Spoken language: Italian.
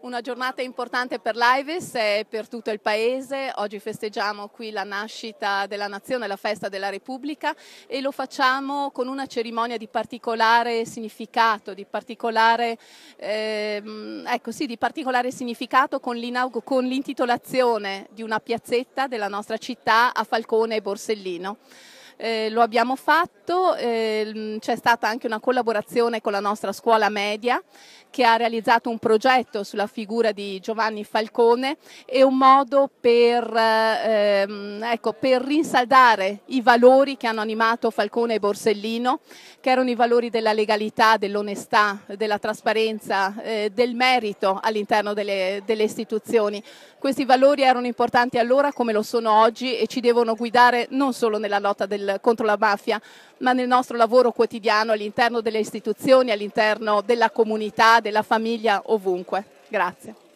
Una giornata importante per l'Aives e per tutto il Paese. Oggi festeggiamo qui la nascita della nazione, la festa della Repubblica e lo facciamo con una cerimonia di particolare significato, di particolare, ehm, ecco, sì, di particolare significato con, l'intitolazione di una piazzetta della nostra città a Falcone e Borsellino eh, lo abbiamo fatto, eh, c'è stata anche una collaborazione con la nostra scuola media che ha realizzato un progetto sulla figura di Giovanni Falcone e un modo per, ehm, ecco, per rinsaldare i valori che hanno animato Falcone e Borsellino, che erano i valori della legalità, dell'onestà, della trasparenza, eh, del merito all'interno delle, delle istituzioni. Questi valori erano importanti allora come lo sono oggi e ci devono guidare non solo nella lotta del contro la mafia, ma nel nostro lavoro quotidiano all'interno delle istituzioni, all'interno della comunità, della famiglia, ovunque. Grazie.